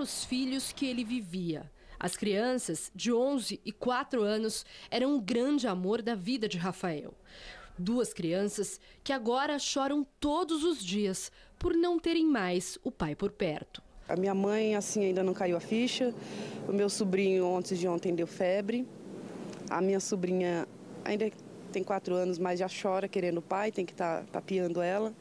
os filhos que ele vivia. As crianças, de 11 e 4 anos, eram um grande amor da vida de Rafael. Duas crianças que agora choram todos os dias por não terem mais o pai por perto. A minha mãe, assim, ainda não caiu a ficha. O meu sobrinho, antes de ontem, deu febre. A minha sobrinha ainda tem 4 anos, mas já chora querendo o pai, tem que estar tá, ela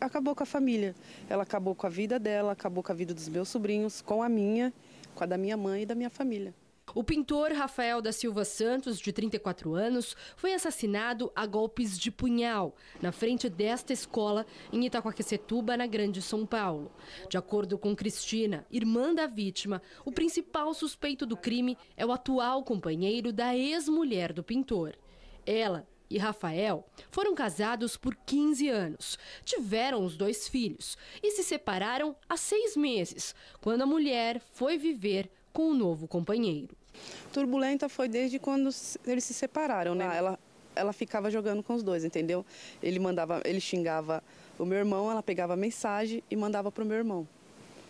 acabou com a família. Ela acabou com a vida dela, acabou com a vida dos meus sobrinhos, com a minha, com a da minha mãe e da minha família. O pintor Rafael da Silva Santos, de 34 anos, foi assassinado a golpes de punhal na frente desta escola em Itaquaquecetuba, na Grande São Paulo. De acordo com Cristina, irmã da vítima, o principal suspeito do crime é o atual companheiro da ex-mulher do pintor. Ela e Rafael foram casados por 15 anos, tiveram os dois filhos e se separaram há seis meses, quando a mulher foi viver com o um novo companheiro. Turbulenta foi desde quando eles se separaram, né? É. Ela, ela ficava jogando com os dois, entendeu? Ele mandava, ele xingava o meu irmão, ela pegava a mensagem e mandava para o meu irmão.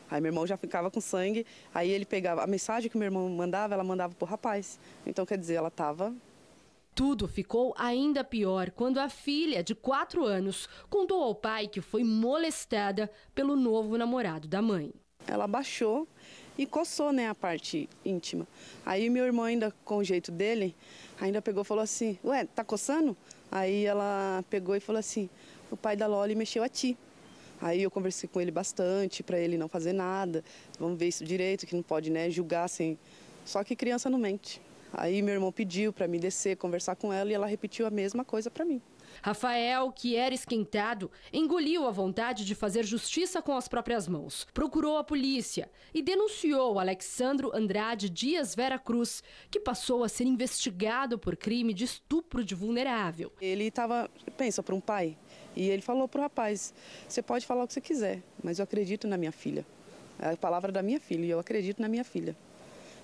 Aí meu irmão já ficava com sangue, aí ele pegava a mensagem que meu irmão mandava, ela mandava pro rapaz. Então quer dizer, ela tava tudo ficou ainda pior quando a filha, de 4 anos, contou ao pai que foi molestada pelo novo namorado da mãe. Ela baixou e coçou né, a parte íntima. Aí meu irmão, ainda com o jeito dele, ainda pegou e falou assim: Ué, tá coçando? Aí ela pegou e falou assim: O pai da Loli mexeu a ti. Aí eu conversei com ele bastante para ele não fazer nada. Vamos ver isso direito, que não pode né, julgar assim. Só que criança não mente. Aí meu irmão pediu para me descer, conversar com ela e ela repetiu a mesma coisa para mim. Rafael, que era esquentado, engoliu a vontade de fazer justiça com as próprias mãos. Procurou a polícia e denunciou Alexandro Andrade Dias Vera Cruz, que passou a ser investigado por crime de estupro de vulnerável. Ele estava, pensa, para um pai. E ele falou para o rapaz: você pode falar o que você quiser, mas eu acredito na minha filha. É a palavra da minha filha e eu acredito na minha filha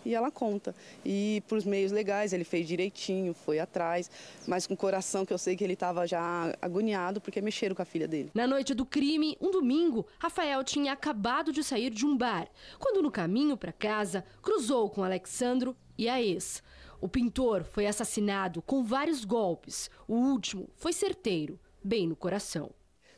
e ela conta. E para os meios legais, ele fez direitinho, foi atrás, mas com o coração que eu sei que ele estava já agoniado porque mexeram com a filha dele. Na noite do crime, um domingo, Rafael tinha acabado de sair de um bar, quando no caminho para casa cruzou com Alexandro e a ex. O pintor foi assassinado com vários golpes. O último foi certeiro, bem no coração.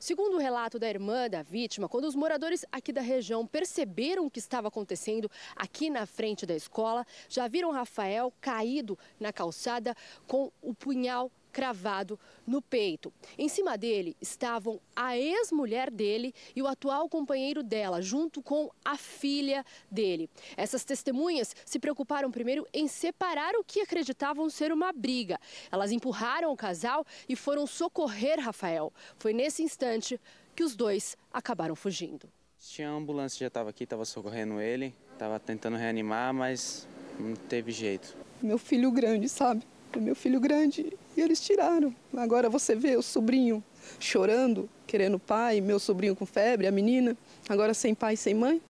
Segundo o relato da irmã da vítima, quando os moradores aqui da região perceberam o que estava acontecendo aqui na frente da escola, já viram Rafael caído na calçada com o punhal cravado no peito. Em cima dele estavam a ex-mulher dele e o atual companheiro dela, junto com a filha dele. Essas testemunhas se preocuparam primeiro em separar o que acreditavam ser uma briga. Elas empurraram o casal e foram socorrer Rafael. Foi nesse instante que os dois acabaram fugindo. Tinha a ambulância que já estava aqui, estava socorrendo ele, estava tentando reanimar, mas não teve jeito. Meu filho grande, sabe? meu filho grande e eles tiraram. Agora você vê o sobrinho chorando, querendo pai, meu sobrinho com febre, a menina, agora sem pai, sem mãe.